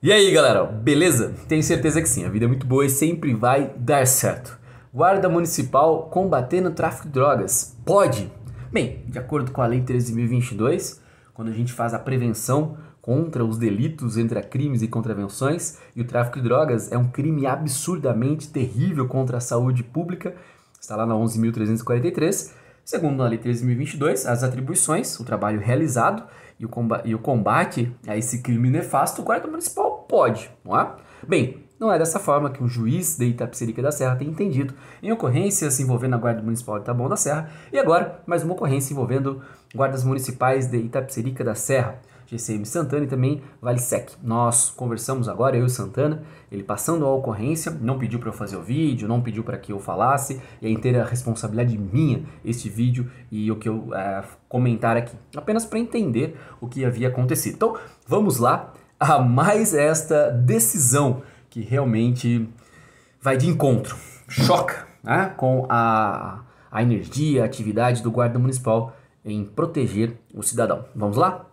E aí galera, beleza? Tenho certeza que sim, a vida é muito boa e sempre vai dar certo. Guarda Municipal combatendo o tráfico de drogas. Pode? Bem, de acordo com a Lei 13.022, quando a gente faz a prevenção contra os delitos entre crimes e contravenções, e o tráfico de drogas é um crime absurdamente terrível contra a saúde pública, está lá na 11.343. Segundo a Lei 13.022, as atribuições, o trabalho realizado e o, combate, e o combate a esse crime nefasto, o Guarda Municipal Pode, não é? Bem, não é dessa forma que o juiz de Itapsirica da Serra tem entendido em ocorrências envolvendo a Guarda Municipal de Taboão da Serra e agora mais uma ocorrência envolvendo guardas municipais de Itapsirica da Serra. GCM Santana e também Vale Sec. Nós conversamos agora, eu e Santana, ele passando a ocorrência, não pediu para eu fazer o vídeo, não pediu para que eu falasse, e é inteira responsabilidade minha este vídeo e o que eu é, comentar aqui, apenas para entender o que havia acontecido. Então, vamos lá a mais esta decisão que realmente vai de encontro, choca né, com a, a energia, a atividade do guarda municipal em proteger o cidadão. Vamos lá?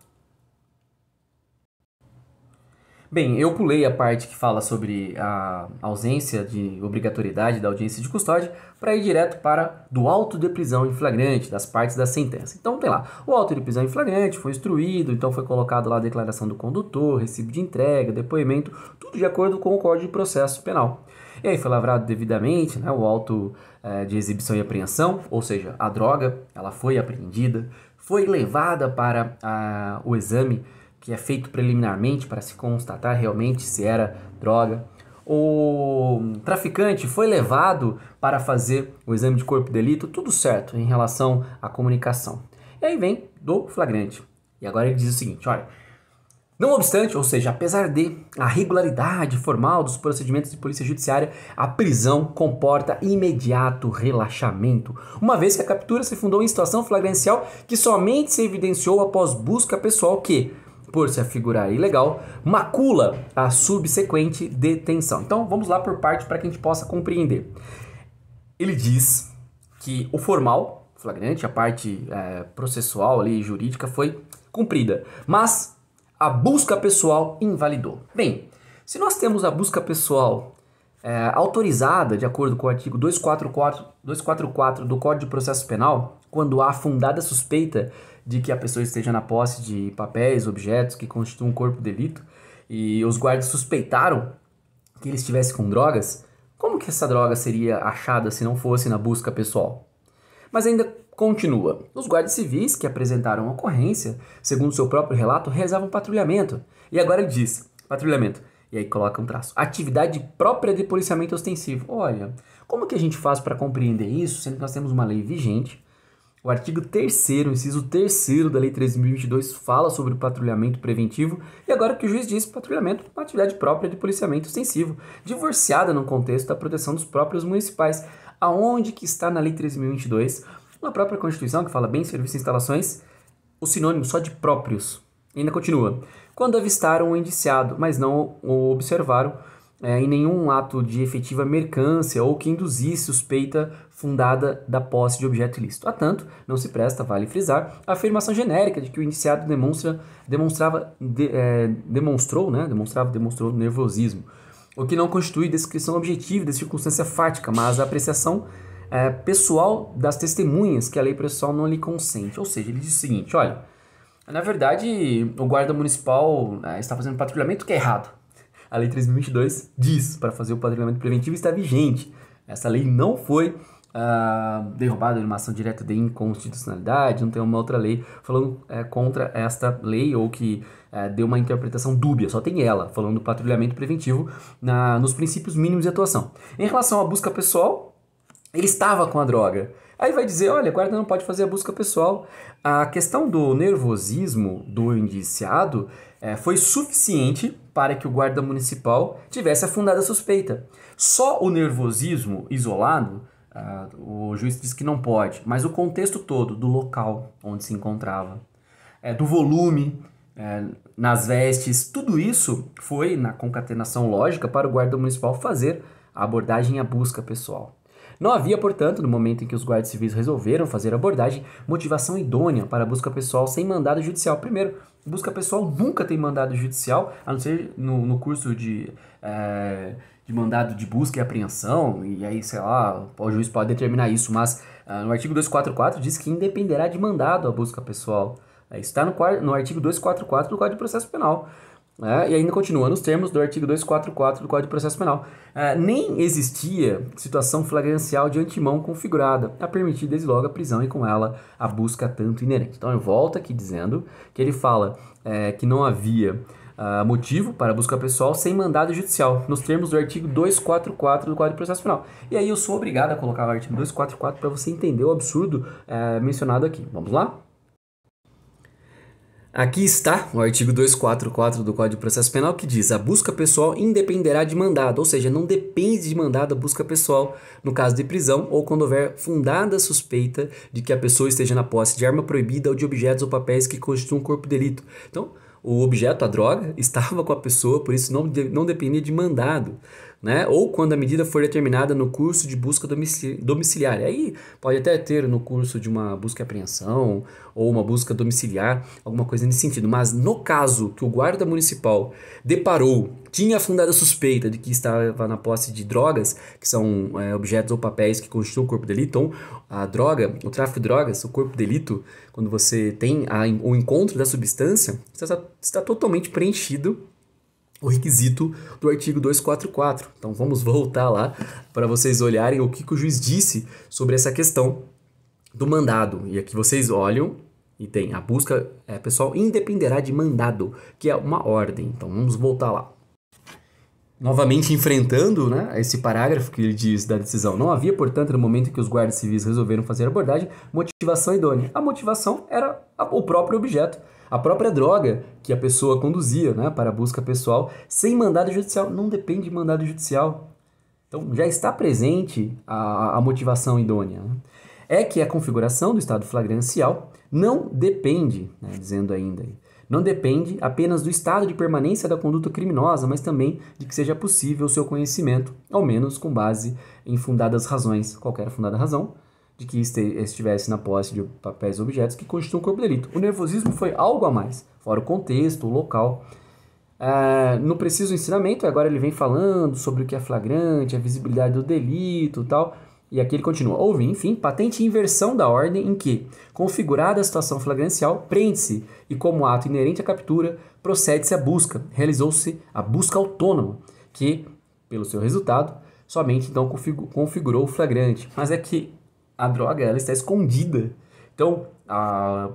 Bem, eu pulei a parte que fala sobre a ausência de obrigatoriedade da audiência de custódia para ir direto para do auto de prisão em flagrante, das partes da sentença. Então tem lá, o auto de prisão em flagrante foi instruído, então foi colocado lá a declaração do condutor, recibo de entrega, depoimento, tudo de acordo com o Código de Processo Penal. E aí foi lavrado devidamente né, o auto eh, de exibição e apreensão, ou seja, a droga, ela foi apreendida, foi levada para a o exame que é feito preliminarmente para se constatar realmente se era droga. O traficante foi levado para fazer o exame de corpo de delito, tudo certo em relação à comunicação. E aí vem do flagrante. E agora ele diz o seguinte: olha, não obstante, ou seja, apesar de a regularidade formal dos procedimentos de polícia judiciária, a prisão comporta imediato relaxamento, uma vez que a captura se fundou em situação flagrancial que somente se evidenciou após busca pessoal que, por se afigurar ilegal, macula a subsequente detenção. Então vamos lá por parte para que a gente possa compreender. Ele diz que o formal, flagrante, a parte é, processual ali, jurídica, foi cumprida, mas a busca pessoal invalidou. Bem, se nós temos a busca pessoal é, autorizada de acordo com o artigo 244, 244 do Código de Processo Penal, quando há fundada suspeita de que a pessoa esteja na posse de papéis, objetos que constituam um corpo de delito, e os guardas suspeitaram que ele estivesse com drogas, como que essa droga seria achada se não fosse na busca pessoal? Mas ainda continua. Os guardas civis que apresentaram a ocorrência, segundo seu próprio relato, realizavam patrulhamento. E agora ele diz: patrulhamento. E aí coloca um traço. Atividade própria de policiamento ostensivo. Olha, como que a gente faz para compreender isso, sendo que nós temos uma lei vigente o artigo 3 inciso 3 da Lei 13.022 fala sobre o patrulhamento preventivo e agora que o juiz diz patrulhamento uma atividade própria de policiamento extensivo, divorciada no contexto da proteção dos próprios municipais. Aonde que está na Lei 13.022, na própria Constituição, que fala bem serviços e instalações, o sinônimo só de próprios. E ainda continua. Quando avistaram o indiciado, mas não o observaram, é, em nenhum ato de efetiva mercância ou que induzisse suspeita fundada da posse de objeto ilícito. A tanto, não se presta, vale frisar, a afirmação genérica de que o indiciado demonstra, demonstrava, de, é, demonstrou, né, demonstrava, demonstrou nervosismo, o que não constitui descrição objetiva da circunstância fática, mas a apreciação é, pessoal das testemunhas que a lei processual não lhe consente. Ou seja, ele diz o seguinte, olha, na verdade, o guarda municipal é, está fazendo patrulhamento que é errado. A Lei 3.022 diz para fazer o padronamento preventivo está vigente. Essa lei não foi ah, derrubada uma ação direta de inconstitucionalidade, não tem uma outra lei falando eh, contra esta lei ou que eh, deu uma interpretação dúbia, só tem ela, falando do patrulhamento preventivo na, nos princípios mínimos de atuação. Em relação à busca pessoal, ele estava com a droga. Aí vai dizer, olha, a guarda não pode fazer a busca pessoal. A questão do nervosismo do indiciado é, foi suficiente para que o guarda municipal tivesse afundado a suspeita. Só o nervosismo isolado, uh, o juiz diz que não pode, mas o contexto todo do local onde se encontrava, é, do volume, é, nas vestes, tudo isso foi na concatenação lógica para o guarda municipal fazer a abordagem e a busca pessoal. Não havia, portanto, no momento em que os guardas civis resolveram fazer a abordagem, motivação idônea para busca pessoal sem mandado judicial. Primeiro, busca pessoal nunca tem mandado judicial, a não ser no, no curso de, é, de mandado de busca e apreensão, e aí, sei lá, o juiz pode determinar isso, mas ah, no artigo 244 diz que independerá de mandado a busca pessoal. É, está no, no artigo 244 do Código de Processo Penal. É, e ainda continua, nos termos do artigo 244 do Código de Processo Penal, é, nem existia situação flagrancial de antemão configurada a permitir desde logo a prisão e com ela a busca tanto inerente. Então eu volto aqui dizendo que ele fala é, que não havia Uh, motivo para busca pessoal sem mandado judicial, nos termos do artigo 244 do Código de Processo Penal. E aí eu sou obrigado a colocar o artigo 244 para você entender o absurdo é, mencionado aqui. Vamos lá? Aqui está o artigo 244 do Código de Processo Penal que diz: a busca pessoal independerá de mandado, ou seja, não depende de mandado a busca pessoal no caso de prisão ou quando houver fundada suspeita de que a pessoa esteja na posse de arma proibida ou de objetos ou papéis que constituam um corpo de delito. Então, o objeto, a droga, estava com a pessoa, por isso não, de, não dependia de mandado né? ou quando a medida for determinada no curso de busca domiciliar. Aí pode até ter no curso de uma busca e apreensão ou uma busca domiciliar, alguma coisa nesse sentido. Mas no caso que o guarda municipal deparou, tinha fundada suspeita de que estava na posse de drogas, que são é, objetos ou papéis que constituem o corpo de delito, então a droga, o tráfico de drogas, o corpo de delito, quando você tem a, o encontro da substância, está, está totalmente preenchido o requisito do artigo 244. Então vamos voltar lá para vocês olharem o que, que o juiz disse sobre essa questão do mandado. E aqui vocês olham e tem a busca é, pessoal independerá de mandado, que é uma ordem. Então vamos voltar lá. Novamente enfrentando né, esse parágrafo que ele diz da decisão. Não havia, portanto, no momento em que os guardas civis resolveram fazer a abordagem, motivação idônea. A motivação era o próprio objeto a própria droga que a pessoa conduzia né, para busca pessoal, sem mandado judicial, não depende de mandado judicial. Então já está presente a, a motivação idônea. Né? É que a configuração do estado flagrancial não depende, né, dizendo ainda não depende apenas do estado de permanência da conduta criminosa, mas também de que seja possível o seu conhecimento, ao menos com base em fundadas razões, qualquer fundada razão, de que estivesse na posse de papéis e objetos que constituam corpo de delito. O nervosismo foi algo a mais, fora o contexto, o local. Ah, no preciso ensinamento, agora ele vem falando sobre o que é flagrante, a visibilidade do delito tal. E aqui ele continua. Houve, enfim, patente inversão da ordem em que, configurada a situação flagrancial, prende-se e, como ato inerente à captura, procede-se à busca. Realizou-se a busca autônoma, que, pelo seu resultado, somente então configurou o flagrante. Mas é que a droga ela está escondida. Então, a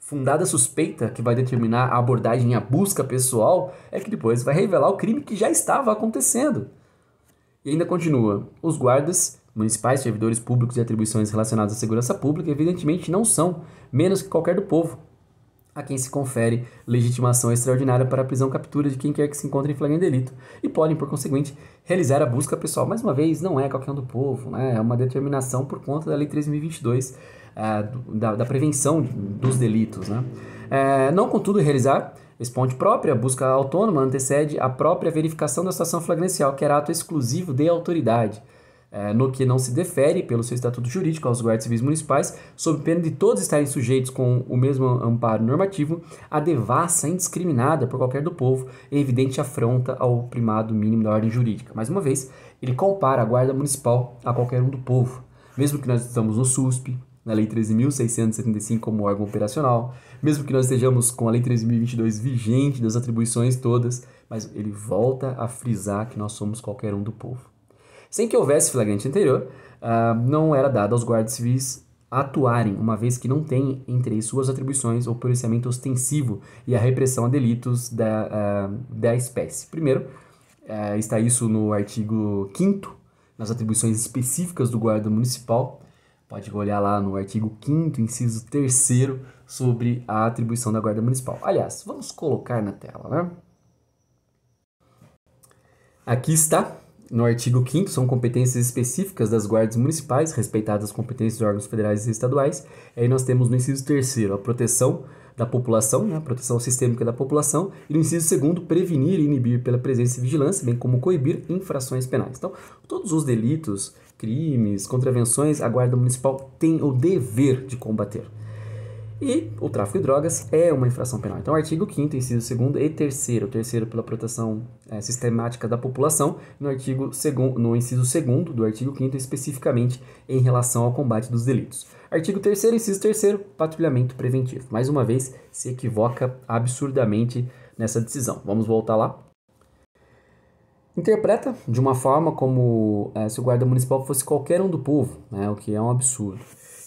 fundada suspeita que vai determinar a abordagem e a busca pessoal é que depois vai revelar o crime que já estava acontecendo. E ainda continua: os guardas municipais, servidores públicos e atribuições relacionadas à segurança pública, evidentemente, não são menos que qualquer do povo a quem se confere legitimação extraordinária para a prisão-captura de quem quer que se encontre em flagrante delito e podem, por conseguinte, realizar a busca pessoal. Mais uma vez, não é qualquer um do povo, né? é uma determinação por conta da Lei 3022 eh, da, da, prevenção dos delitos. Né? Eh, não, contudo, realizar Responde própria, busca autônoma antecede a própria verificação da situação flagrancial, que era ato exclusivo de autoridade. É, no que não se defere pelo seu estatuto jurídico aos guardas civis municipais, sob pena de todos estarem sujeitos com o mesmo amparo normativo, a devassa indiscriminada por qualquer do povo em evidente afronta ao primado mínimo da ordem jurídica. Mais uma vez, ele compara a guarda municipal a qualquer um do povo, mesmo que nós estamos no SUSP, na Lei 13.675 como órgão operacional, mesmo que nós estejamos com a Lei 13.022 vigente das atribuições todas, mas ele volta a frisar que nós somos qualquer um do povo. Sem que houvesse flagrante anterior, uh, não era dado aos guardas civis atuarem, uma vez que não tem entre suas atribuições o policiamento ostensivo e a repressão a delitos da, uh, da espécie. Primeiro, uh, está isso no artigo 5 nas atribuições específicas do guarda municipal. Pode olhar lá no artigo 5 inciso 3 sobre a atribuição da guarda municipal. Aliás, vamos colocar na tela, né? Aqui está no artigo 5 são competências específicas das guardas municipais, respeitadas as competências dos órgãos federais e estaduais. E aí nós temos no inciso 3 a proteção da população, né, a proteção sistêmica da população, e no inciso segundo, prevenir e inibir pela presença e vigilância, bem como coibir infrações penais. Então, todos os delitos, crimes, contravenções, a Guarda Municipal tem o dever de combater. E o tráfico de drogas é uma infração penal. Então, artigo 5 inciso 2 e 3 o terceiro pela proteção é, sistemática da população, no artigo segundo, no inciso 2 do artigo 5 especificamente em relação ao combate dos delitos. Artigo 3 inciso 3 patrulhamento preventivo. Mais uma vez, se equivoca absurdamente nessa decisão. Vamos voltar lá interpreta de uma forma como é, se o guarda municipal fosse qualquer um do povo, né, o que é um absurdo.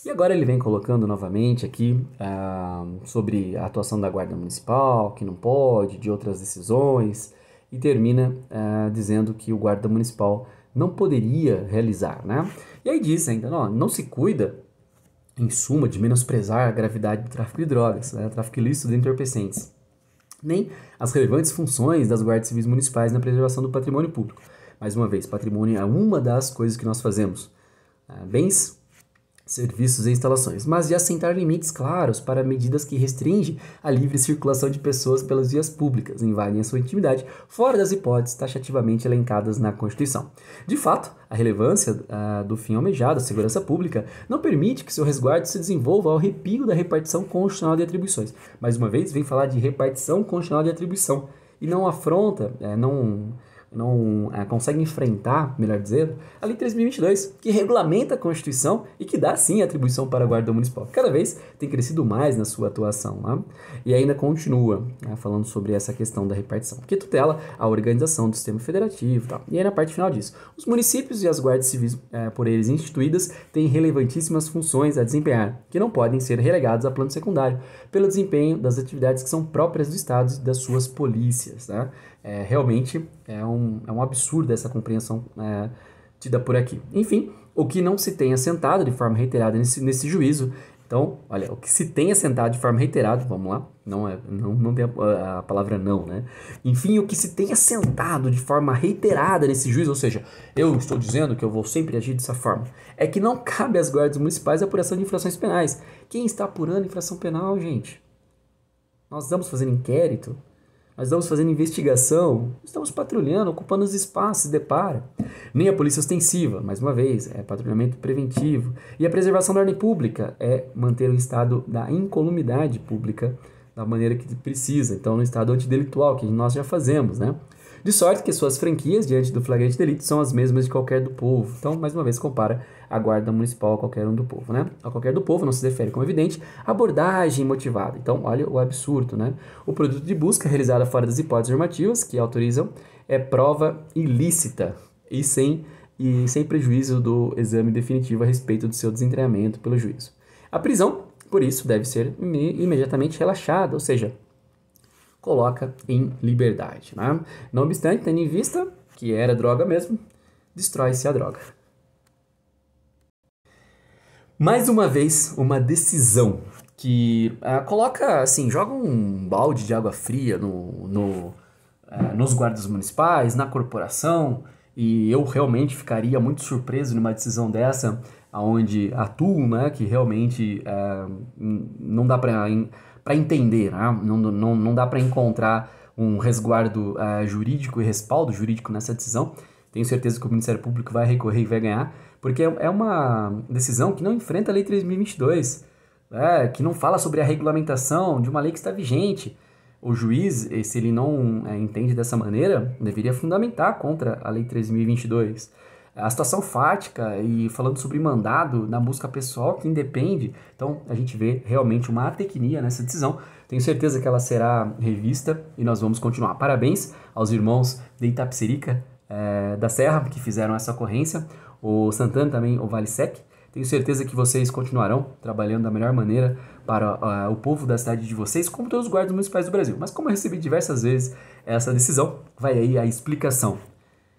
E agora ele vem colocando novamente aqui ah, sobre a atuação da Guarda Municipal, que não pode, de outras decisões, e termina ah, dizendo que o Guarda Municipal não poderia realizar, né? E aí diz ainda, não, não se cuida, em suma, de menosprezar a gravidade do tráfico de drogas, né? tráfico ilícito de entorpecentes, nem as relevantes funções das guardas civis municipais na preservação do patrimônio público. Mais uma vez, patrimônio é uma das coisas que nós fazemos. Ah, bens serviços e instalações, mas de assentar limites claros para medidas que restringem a livre circulação de pessoas pelas vias públicas, invadem a sua intimidade, fora das hipóteses taxativamente elencadas na Constituição. De fato, a relevância ah, do fim almejado, a segurança pública, não permite que seu resguardo se desenvolva ao arrepio da repartição constitucional de atribuições. Mais uma vez, vem falar de repartição constitucional de atribuição e não afronta, é, não não é, consegue enfrentar, melhor dizendo, a Lei 3022, que regulamenta a Constituição e que dá sim atribuição para a Guarda Municipal. Cada vez tem crescido mais na sua atuação. Né? E ainda continua né, falando sobre essa questão da repartição, que tutela a organização do sistema federativo. Tal. E aí na parte final disso, os municípios e as guardas civis é, por eles instituídas têm relevantíssimas funções a desempenhar, que não podem ser relegados a plano secundário, pelo desempenho das atividades que são próprias do Estado e das suas polícias. Né? É, realmente é um, é um absurdo essa compreensão é, tida por aqui. Enfim, o que não se tenha sentado de forma reiterada nesse, nesse juízo. Então, olha, o que se tenha sentado de forma reiterada, vamos lá, não, é, não, não tem a, a palavra não, né? Enfim, o que se tenha sentado de forma reiterada nesse juízo, ou seja, eu estou dizendo que eu vou sempre agir dessa forma, é que não cabe às guardas municipais a apuração de infrações penais. Quem está apurando infração penal, gente? Nós estamos fazendo inquérito, nós estamos fazendo investigação, estamos patrulhando, ocupando os espaços, depara. Nem a polícia ostensiva, mais uma vez, é patrulhamento preventivo. E a preservação da ordem pública é manter o estado da incolumidade pública da maneira que precisa. Então, no estado antidelitual, que nós já fazemos, né? De sorte que suas franquias diante do flagrante delito são as mesmas de qualquer do povo. Então, mais uma vez, compara a guarda municipal a qualquer um do povo, né? A qualquer do povo não se defere como evidente, abordagem motivada. Então, olha o absurdo, né? O produto de busca realizada fora das hipóteses normativas que autorizam é prova ilícita e sem, e sem prejuízo do exame definitivo a respeito do seu desentranhamento pelo juízo. A prisão, por isso, deve ser imediatamente relaxada, ou seja, coloca em liberdade. Né? Não obstante, tendo em vista que era droga mesmo, destrói-se a droga. Mais uma vez, uma decisão que uh, coloca, assim, joga um balde de água fria no, no uh, nos guardas municipais, na corporação, e eu realmente ficaria muito surpreso numa decisão dessa, aonde atuam, né, que realmente uh, não dá para para entender. Né? Não, não, não dá para encontrar um resguardo uh, jurídico e respaldo jurídico nessa decisão. Tenho certeza que o Ministério Público vai recorrer e vai ganhar, porque é uma decisão que não enfrenta a Lei 3022, né? que não fala sobre a regulamentação de uma lei que está vigente. O juiz, eh, se ele não é, entende dessa maneira, deveria fundamentar contra a Lei 3022 a situação fática e falando sobre mandado na busca pessoal que independe. Então a gente vê realmente uma atecnia nessa decisão. Tenho certeza que ela será revista e nós vamos continuar. Parabéns aos irmãos de Itapsirica é, eh, da Serra que fizeram essa ocorrência, o Santana também, o Vale Sec. Tenho certeza que vocês continuarão trabalhando da melhor maneira para uh, o povo da cidade de vocês, como todos os guardas municipais do Brasil. Mas como eu recebi diversas vezes essa decisão, vai aí a explicação.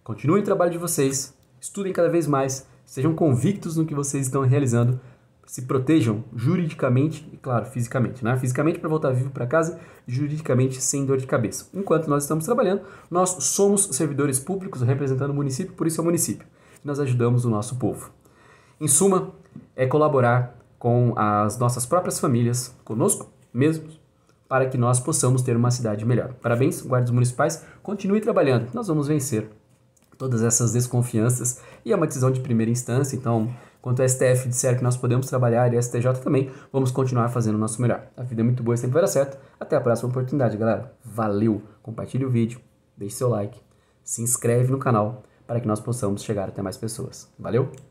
Continue o trabalho de vocês, Estudem cada vez mais, sejam convictos no que vocês estão realizando, se protejam juridicamente e, claro, fisicamente. Né? Fisicamente para voltar vivo para casa, juridicamente sem dor de cabeça. Enquanto nós estamos trabalhando, nós somos servidores públicos representando o município, por isso é o município. Nós ajudamos o nosso povo. Em suma, é colaborar com as nossas próprias famílias, conosco mesmos, para que nós possamos ter uma cidade melhor. Parabéns, guardas municipais, continue trabalhando, nós vamos vencer todas essas desconfianças. E é uma decisão de primeira instância, então, quanto o STF disser que nós podemos trabalhar e STJ também, vamos continuar fazendo o nosso melhor. A vida é muito boa e sempre vai dar certo. Até a próxima oportunidade, galera. Valeu! Compartilhe o vídeo, deixe seu like, se inscreve no canal para que nós possamos chegar até mais pessoas. Valeu!